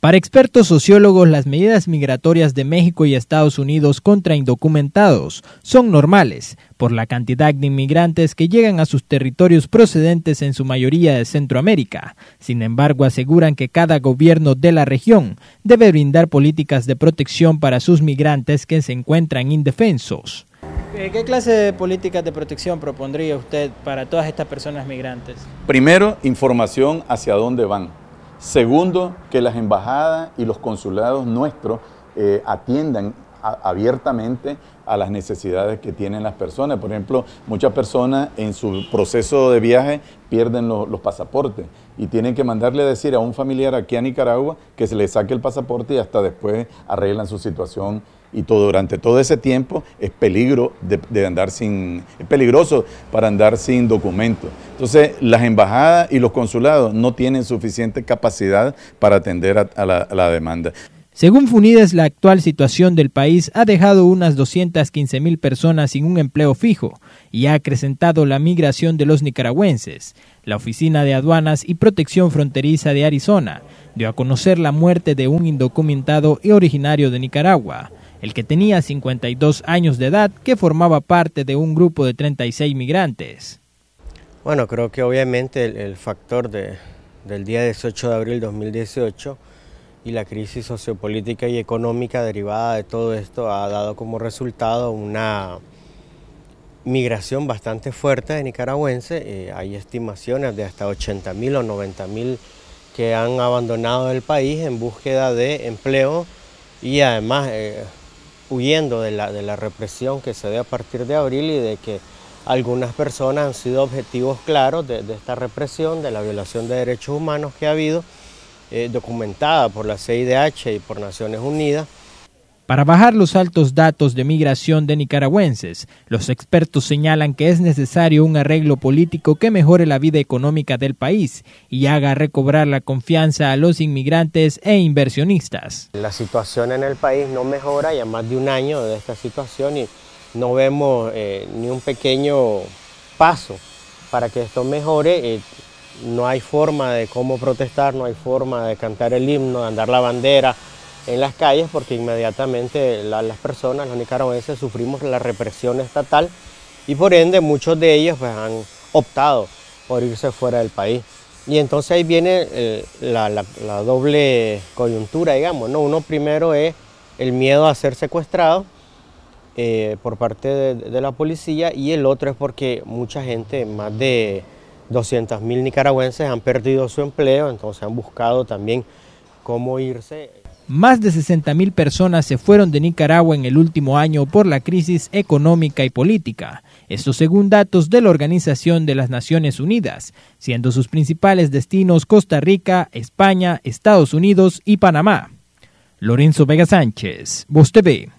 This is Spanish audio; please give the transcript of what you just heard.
Para expertos sociólogos, las medidas migratorias de México y Estados Unidos contra indocumentados son normales por la cantidad de inmigrantes que llegan a sus territorios procedentes en su mayoría de Centroamérica. Sin embargo, aseguran que cada gobierno de la región debe brindar políticas de protección para sus migrantes que se encuentran indefensos. Eh, ¿Qué clase de políticas de protección propondría usted para todas estas personas migrantes? Primero, información hacia dónde van Segundo, que las embajadas y los consulados nuestros eh, atiendan abiertamente a las necesidades que tienen las personas. Por ejemplo, muchas personas en su proceso de viaje pierden los pasaportes y tienen que mandarle a decir a un familiar aquí a Nicaragua que se le saque el pasaporte y hasta después arreglan su situación y todo, durante todo ese tiempo es peligro de, andar sin, peligroso para andar sin documentos. Entonces, las embajadas y los consulados no tienen suficiente capacidad para atender a la demanda. Según Funides, la actual situación del país ha dejado unas 215.000 personas sin un empleo fijo y ha acrecentado la migración de los nicaragüenses. La Oficina de Aduanas y Protección Fronteriza de Arizona dio a conocer la muerte de un indocumentado y originario de Nicaragua, el que tenía 52 años de edad que formaba parte de un grupo de 36 migrantes. Bueno, creo que obviamente el, factor del día 18 de abril de 2018 y la crisis sociopolítica y económica derivada de todo esto ha dado como resultado una migración bastante fuerte de nicaragüenses. Eh, hay estimaciones de hasta 80.000 o 90.000 que han abandonado el país en búsqueda de empleo y además eh, huyendo de la, de la represión que se ve a partir de abril y de que algunas personas han sido objetivos claros de esta represión, de la violación de derechos humanos que ha habido eh, documentada por la CIDH y por Naciones Unidas. Para bajar los altos datos de migración de nicaragüenses, los expertos señalan que es necesario un arreglo político que mejore la vida económica del país y haga recobrar la confianza a los inmigrantes e inversionistas. La situación en el país no mejora, ya más de un año de esta situación y no vemos eh, ni un pequeño paso para que esto mejore. Eh, no hay forma de cómo protestar, no hay forma de cantar el himno, de andar la bandera en las calles, porque inmediatamente las personas, los nicaragüenses, sufrimos la represión estatal y por ende muchos de ellos pues, han optado por irse fuera del país. Y entonces ahí viene eh, la, doble coyuntura, digamos. ¿no? Uno primero es el miedo a ser secuestrado eh, por parte de la policía y el otro es porque mucha gente, más de 200.000 nicaragüenses han perdido su empleo, entonces han buscado también cómo irse. Más de 60.000 personas se fueron de Nicaragua en el último año por la crisis económica y política. Esto según datos de la Organización de las Naciones Unidas, siendo sus principales destinos Costa Rica, España, Estados Unidos y Panamá. Lorenzo Vega Sánchez, Voz TV.